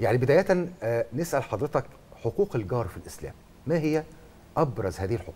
يعني بداية آه، نسأل حضرتك حقوق الجار في الإسلام ما هي أبرز هذه الحقوق؟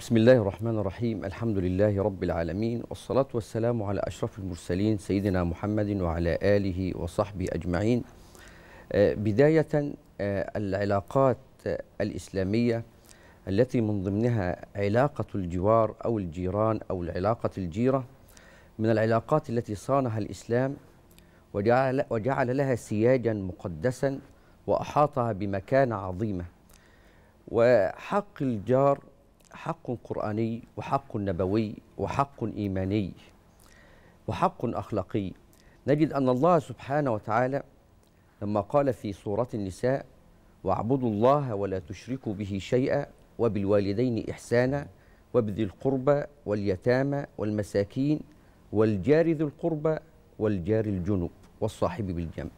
بسم الله الرحمن الرحيم الحمد لله رب العالمين والصلاة والسلام على أشرف المرسلين سيدنا محمد وعلى آله وصحبه أجمعين آه، بداية آه، العلاقات الإسلامية التي من ضمنها علاقة الجوار أو الجيران أو العلاقة الجيرة من العلاقات التي صانها الإسلام وجعل, وجعل لها سياجا مقدسا وأحاطها بمكانة عظيمة وحق الجار حق قرآني وحق نبوي وحق إيماني وحق أخلاقي نجد أن الله سبحانه وتعالى لما قال في سورة النساء واعبدوا الله ولا تشركوا به شيئا وبالوالدين إحسانا وبذي القربى واليتامى والمساكين والجار ذي القربى والجار الجنوب والصاحب بالجنب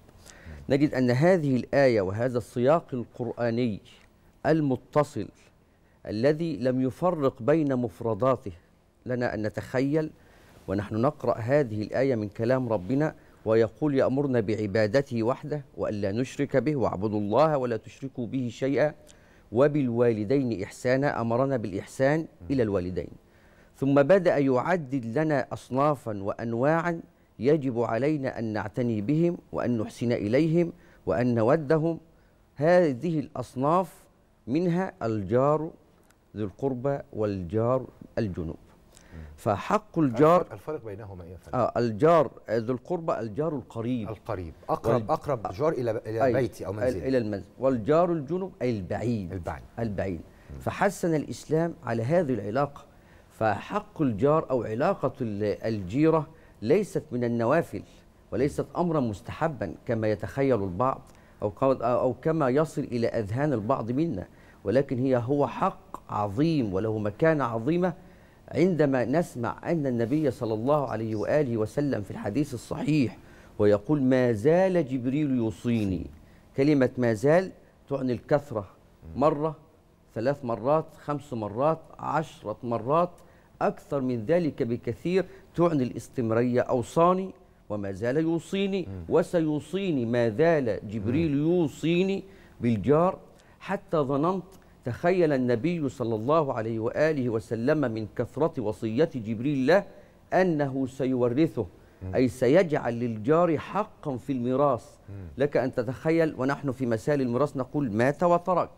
نجد أن هذه الآية وهذا السياق القرآني المتصل الذي لم يفرق بين مفرداته لنا أن نتخيل ونحن نقرأ هذه الآية من كلام ربنا ويقول يأمرنا بعبادته وحده وأن لا نشرك به واعبدوا الله ولا تشركوا به شيئا وبالوالدين إحسانا أمرنا بالإحسان إلى الوالدين ثم بدأ يعدد لنا أصنافا وأنواعا يجب علينا أن نعتني بهم وأن نحسن إليهم وأن نودهم هذه الأصناف منها الجار ذو القربى والجار الجنوب فحق الجار الفرق بينهما ايه آه الجار ذو القربى الجار القريب القريب اقرب اقرب آه، جار الى الى بيتي او منزلي الى المنزل والجار الجنوب اي البعيد البعيد البعيد فحسن الاسلام على هذه العلاقه فحق الجار او علاقه الجيره ليست من النوافل وليست أمرا مستحبا كما يتخيل البعض أو, أو كما يصل إلى أذهان البعض منا ولكن هي هو حق عظيم وله مكانة عظيمة عندما نسمع أن النبي صلى الله عليه وآله وسلم في الحديث الصحيح ويقول ما زال جبريل يوصيني كلمة ما زال تعني الكثرة مرة ثلاث مرات خمس مرات عشرة مرات أكثر من ذلك بكثير تعني الاستمرارية أوصاني وما زال يوصيني وسيوصيني ما زال جبريل يوصيني بالجار حتى ظننت تخيل النبي صلى الله عليه وآله وسلم من كثرة وصية جبريل له أنه سيورثه أي سيجعل للجار حقا في الميراث لك أن تتخيل ونحن في مسائل الميراث نقول مات وترك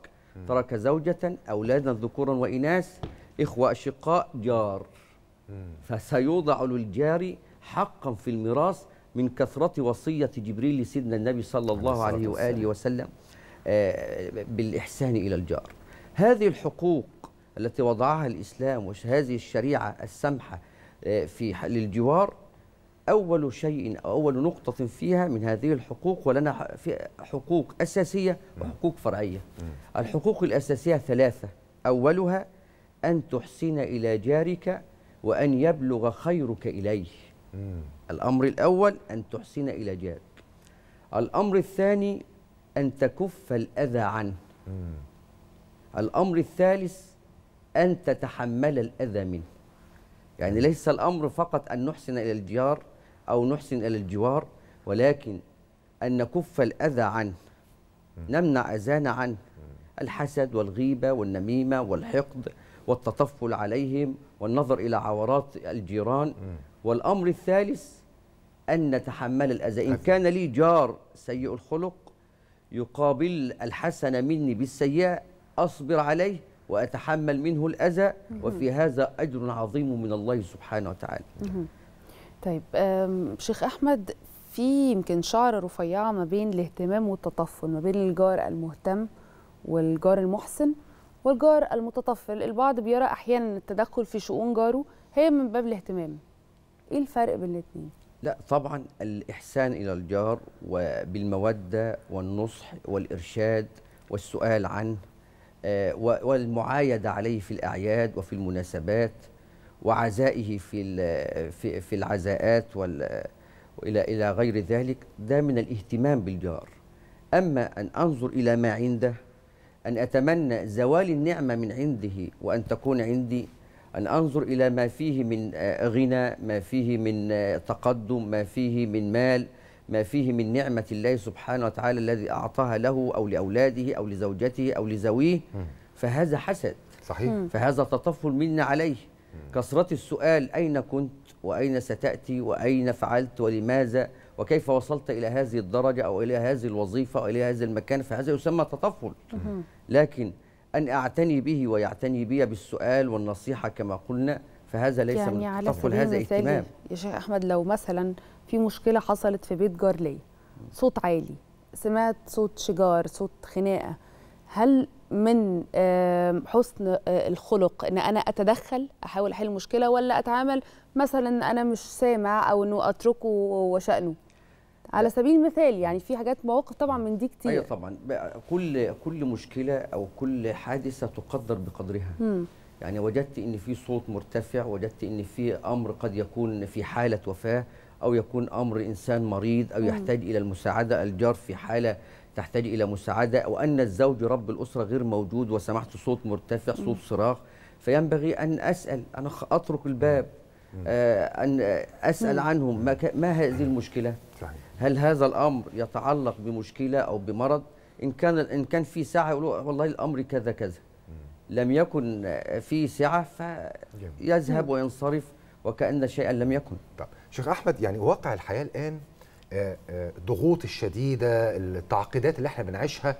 ترك زوجة أولادا ذكورا وإناث إخوة أشقاء جار فسيوضع للجاري حقا في الميراث من كثرة وصية جبريل لسيدنا النبي صلى الله عليه وآله وسلم آه، بالإحسان إلى الجار هذه الحقوق التي وضعها الإسلام وهذه الشريعة السمحة آه، في للجوار أول شيء أو أول نقطة فيها من هذه الحقوق ولنا حقوق أساسية وحقوق فرعية الحقوق الأساسية ثلاثة أولها أن تحسن إلى جارك وأن يبلغ خيرك إليه مم. الأمر الأول أن تحسن إلى جارك الأمر الثاني أن تكف الأذى عنه مم. الأمر الثالث أن تتحمل الأذى منه يعني ليس الأمر فقط أن نحسن إلى الجار أو نحسن إلى الجوار ولكن أن نكف الأذى عنه نمنع أذانا عنه الحسد والغيبة والنميمة والحقد والتطفل عليهم والنظر إلى عورات الجيران والأمر الثالث أن نتحمل الأذى إن كان لي جار سيء الخلق يقابل الحسنة مني بالسيئة أصبر عليه وأتحمل منه الأذى وفي هذا أجر عظيم من الله سبحانه وتعالى طيب شيخ أحمد في يمكن شعر رفيعة ما بين الاهتمام والتطفل ما بين الجار المهتم والجار المحسن والجار المتطفل البعض بيرى أحيانا التدخل في شؤون جاره هي من باب الاهتمام إيه الفرق بين الاثنين؟ لا طبعا الإحسان إلى الجار وبالمودة والنصح والإرشاد والسؤال عنه آه، والمعايدة عليه في الأعياد وفي المناسبات وعزائه في في العزاءات والى الى غير ذلك ده من الاهتمام بالجار اما ان انظر الى ما عنده أن أتمنى زوال النعمة من عنده وأن تكون عندي أن أنظر إلى ما فيه من آه، غنى ما فيه من آه، تقدم ما فيه من مال ما فيه من نعمة الله سبحانه وتعالى الذي أعطاها له أو لأولاده أو لزوجته أو لزويه فهذا حسد صحيح فهذا تطفل منا عليه كثرة السؤال أين كنت وأين ستأتي وأين فعلت ولماذا وكيف وصلت إلى هذه الدرجة أو إلى هذه الوظيفة أو إلى هذا المكان فهذا يسمى تطفل لكن أن أعتني به ويعتني بي بالسؤال والنصيحة كما قلنا فهذا ليس يعني من على هذا اهتمام يا شيخ أحمد لو مثلا في مشكلة حصلت في بيت جار لي صوت عالي سمعت صوت شجار صوت خناقة هل من حسن آه، الخلق ان انا اتدخل احاول احل المشكله ولا اتعامل مثلا انا مش سامع او انه اتركه وشانه على سبيل المثال يعني في حاجات مواقف طبعا من دي كتير ايوه طبعا كل كل مشكله او كل حادثه تقدر بقدرها م. يعني وجدت ان في صوت مرتفع وجدت ان في امر قد يكون في حاله وفاه او يكون امر انسان مريض او يحتاج الى المساعده الجار في حاله تحتاج الى مساعده او ان الزوج رب الاسره غير موجود وسمعت صوت مرتفع صوت صراخ فينبغي ان اسال انا اترك الباب آه، أن أسأل عنهم ما, ما هذه المشكلة صحيح. هل هذا الأمر يتعلق بمشكلة أو بمرض إن كان إن كان في ساعة يقولوا والله الأمر كذا كذا لم يكن في سعة فيذهب وينصرف وكأن شيئا لم يكن طب شيخ أحمد يعني واقع الحياة الآن الضغوط آه، آه، الشديدة التعقيدات اللي احنا بنعيشها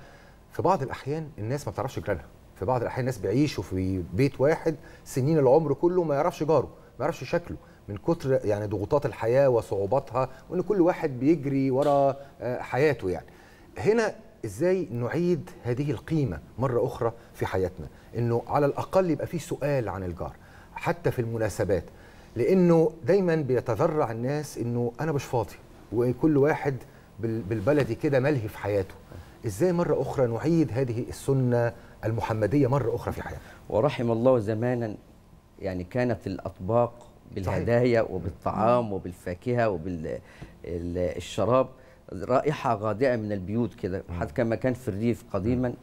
في بعض الأحيان الناس ما بتعرفش جيرانها في بعض الأحيان الناس بيعيشوا في بيت واحد سنين العمر كله ما يعرفش جاره ما يعرفش شكله من كتر يعني ضغوطات الحياه وصعوباتها وان كل واحد بيجري ورا آه، حياته يعني هنا ازاي نعيد هذه القيمه مره اخرى في حياتنا انه على الاقل يبقى في سؤال عن الجار حتى في المناسبات لانه دايما بيتذرع الناس انه انا مش فاضي وكل واحد بالبلدي كده ملهي في حياته ازاي مره اخرى نعيد هذه السنه المحمديه مره اخرى في حياتنا ورحم الله زمانا يعني كانت الأطباق بالهدايا وبالطعام وبالفاكهة وبالشراب رائحة غادئة من البيوت كده حتى كما كان في الريف قديما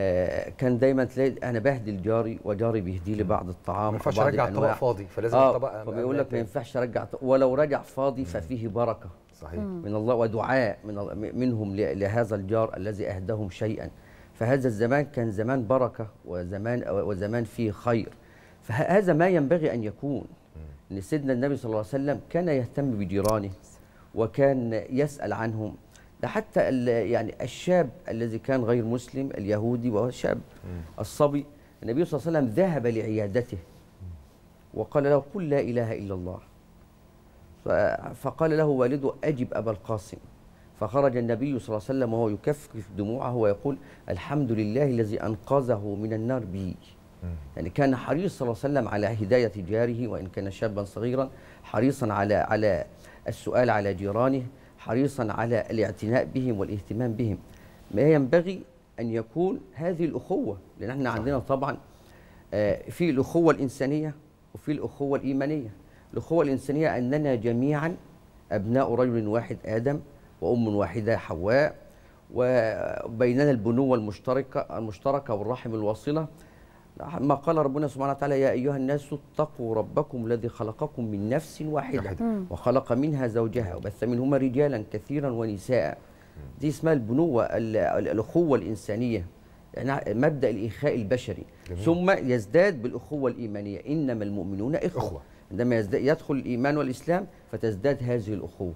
آه، كان دايما تلاقي انا بهدي جاري وجاري بيهدي لي بعض الطعام ما ينفعش ارجع الطبق فاضي فلازم آه الطبق فبيقول لك ما ينفعش ارجع ولو رجع فاضي ففيه بركه صحيح من الله ودعاء من منهم لهذا الجار الذي اهداهم شيئا فهذا الزمان كان زمان بركه وزمان وزمان فيه خير فهذا ما ينبغي أن يكون أن سيدنا النبي صلى الله عليه وسلم كان يهتم بجيرانه وكان يسأل عنهم ده حتى يعني الشاب الذي كان غير مسلم اليهودي وهو شاب الصبي النبي صلى الله عليه وسلم ذهب لعيادته وقال له قل لا إله إلا الله فقال له والده أجب أبا القاسم فخرج النبي صلى الله عليه وسلم وهو يكفف دموعه ويقول الحمد لله الذي أنقذه من النار بي يعني كان حريص صلى الله عليه وسلم على هداية جاره وإن كان شابا صغيرا حريصا على على السؤال على جيرانه حريصا على الاعتناء بهم والاهتمام بهم ما ينبغي أن يكون هذه الأخوة لأن احنا عندنا طبعا آه، في الأخوة الإنسانية وفي الأخوة الإيمانية الأخوة الإنسانية أننا جميعا أبناء رجل واحد آدم وأم واحدة حواء وبيننا البنوة المشتركة المشتركة والرحم الواصلة ما قال ربنا سبحانه وتعالى يا أيها الناس اتقوا ربكم الذي خلقكم من نفس واحدة نعم. وخلق منها زوجها وبث منهما رجالا كثيرا ونساء دي اسمها البنوة الأخوة الإنسانية يعني مبدأ الإخاء البشري جميل. ثم يزداد بالأخوة الإيمانية إنما المؤمنون إخوة, إخوة. عندما يدخل الإيمان والإسلام فتزداد هذه الأخوة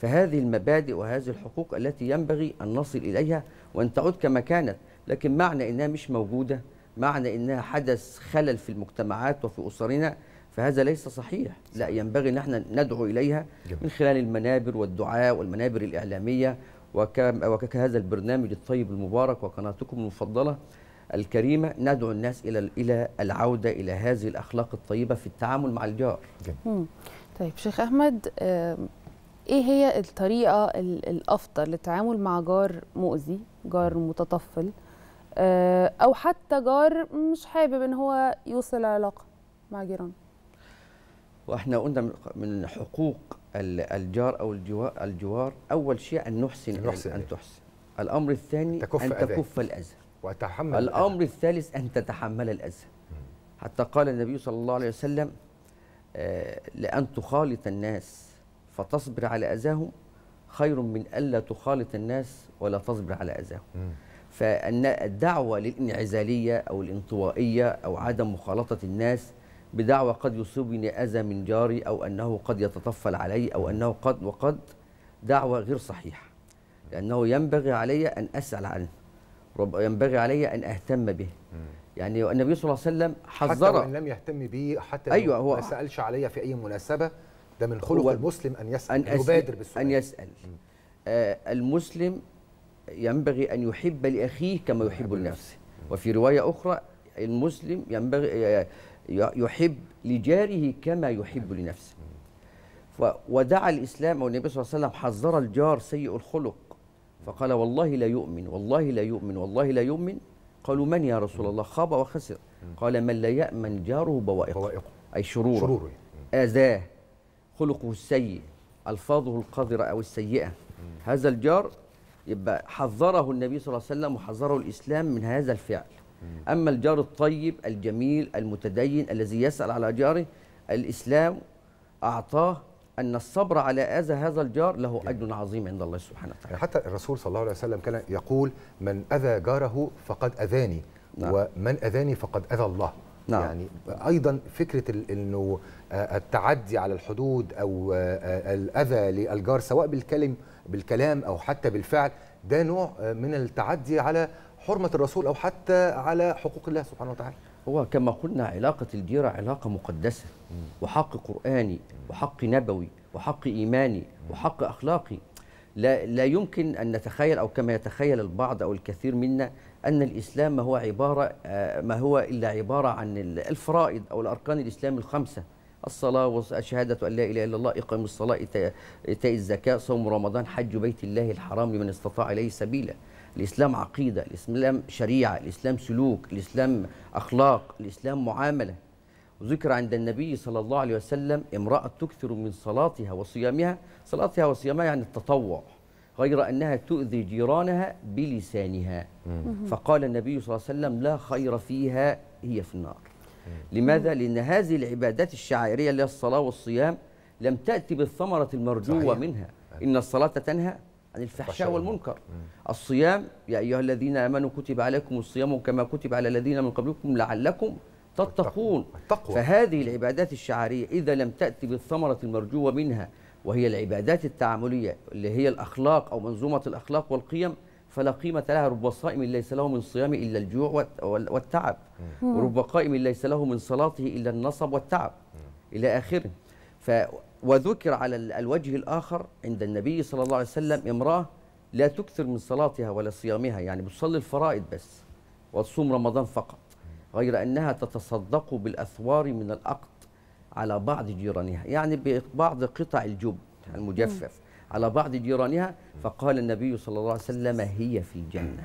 فهذه المبادئ وهذه الحقوق التي ينبغي أن نصل إليها وأن تعود كما كانت لكن معنى إنها مش موجودة معنى انها حدث خلل في المجتمعات وفي اسرنا فهذا ليس صحيح لا ينبغي ان احنا ندعو اليها جميل. من خلال المنابر والدعاء والمنابر الاعلاميه وكهذا البرنامج الطيب المبارك وقناتكم المفضله الكريمه ندعو الناس الى الى العوده الى هذه الاخلاق الطيبه في التعامل مع الجار. طيب شيخ احمد ايه هي الطريقه الافضل للتعامل مع جار مؤذي، جار متطفل؟ آه، او حتى جار مش حابب ان هو يوصل علاقه مع جيرانه واحنا قلنا من حقوق الجار او الجوار, الجوار اول شيء ان نحسن ان, أن إيه؟ تحسن الامر الثاني تكف ان تكف الاذى وتحمل الامر الأذى. الثالث ان تتحمل الاذى حتى قال النبي صلى الله عليه وسلم آه لان تخالط الناس فتصبر على اذاهم خير من الا تخالط الناس ولا تصبر على اذاهم فان الدعوه للانعزاليه او الانطوائيه او عدم مخالطه الناس بدعوه قد يصيبني اذى من جاري او انه قد يتطفل علي او انه قد وقد دعوه غير صحيحه لانه ينبغي علي ان اسال عنه ينبغي علي ان اهتم به يعني النبي صلى الله عليه وسلم حذر حتى وان لم يهتم به حتى أيوة هو ما سالش علي في اي مناسبه ده من خلق المسلم ان يسال ان, أن يبادر بالسؤال ان يسال آه المسلم ينبغي أن يحب لأخيه كما يحب لنفسه وفي رواية أخرى المسلم ينبغي يحب لجاره كما يحب لنفسه ودعا الإسلام أو النبي صلى الله عليه وسلم حذر الجار سيء الخلق فقال والله لا يؤمن والله لا يؤمن والله لا يؤمن قالوا من يا رسول الله خاب وخسر قال من لا يأمن جاره بوائقه أي شروره, شروره. يعني. آذاه خلقه السيء ألفاظه القذرة أو السيئة هذا الجار يبقى حذره النبي صلى الله عليه وسلم وحذره الإسلام من هذا الفعل أما الجار الطيب الجميل المتدين الذي يسأل على جاره الإسلام أعطاه أن الصبر على أذى هذا الجار له أجر عظيم عند الله سبحانه وتعالى يعني حتى الرسول صلى الله عليه وسلم كان يقول من أذى جاره فقد أذاني نعم. ومن أذاني فقد أذى الله نعم. يعني أيضا فكرة أنه آه، التعدي على الحدود أو آه، آه، الأذى للجار سواء بالكلم بالكلام أو حتى بالفعل ده نوع آه، من التعدي على حرمة الرسول أو حتى على حقوق الله سبحانه وتعالى هو كما قلنا علاقة الجيرة علاقة مقدسة وحق قرآني وحق نبوي وحق إيماني وحق أخلاقي لا, لا يمكن أن نتخيل أو كما يتخيل البعض أو الكثير منا أن الإسلام ما هو عبارة آه، ما هو إلا عبارة عن الفرائض أو الأركان الإسلام الخمسة الصلاة والشهادة أن لا إله إلا الله إقام الصلاة إيتاء الزكاة صوم رمضان حج بيت الله الحرام لمن استطاع إليه سبيلا الإسلام عقيدة الإسلام شريعة الإسلام سلوك الإسلام أخلاق الإسلام معاملة وذكر عند النبي صلى الله عليه وسلم امرأة تكثر من صلاتها وصيامها صلاتها وصيامها يعني التطوع غير أنها تؤذي جيرانها بلسانها فقال النبي صلى الله عليه وسلم لا خير فيها هي في النار لماذا؟ لأن هذه العبادات الشعائرية اللي هي الصلاة والصيام لم تأتي بالثمرة المرجوة صحيح. منها أه. إن الصلاة تنهى عن الفحشاء والمنكر الصيام يا أيها الذين آمنوا كتب عليكم الصيام كما كتب على الذين من قبلكم لعلكم تتقون التقوى. فهذه العبادات الشعارية إذا لم تأتي بالثمرة المرجوة منها وهي العبادات التعاملية اللي هي الأخلاق أو منظومة الأخلاق والقيم فلا قيمة لها رب صائم ليس له من صيام إلا الجوع والتعب ورب قائم ليس له من صلاته إلا النصب والتعب إلى آخره ف وذكر على الوجه الآخر عند النبي صلى الله عليه وسلم امرأة لا تكثر من صلاتها ولا صيامها يعني بتصلي الفرائض بس وتصوم رمضان فقط غير أنها تتصدق بالأثوار من الأقط على بعض جيرانها يعني ببعض قطع الجب المجفف على بعض جيرانها فقال النبي صلى الله عليه وسلم هي في الجنة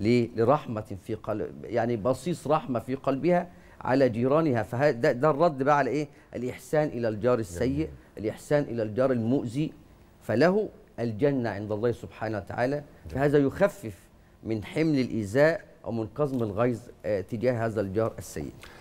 ليه؟ لرحمة في قلب يعني بصيص رحمة في قلبها على جيرانها فده ده الرد بقى على ايه؟ الإحسان إلى الجار السيء الإحسان إلى الجار المؤذي فله الجنة عند الله سبحانه وتعالى فهذا يخفف من حمل الإيذاء أو من قزم الغيظ آه، تجاه هذا الجار السيء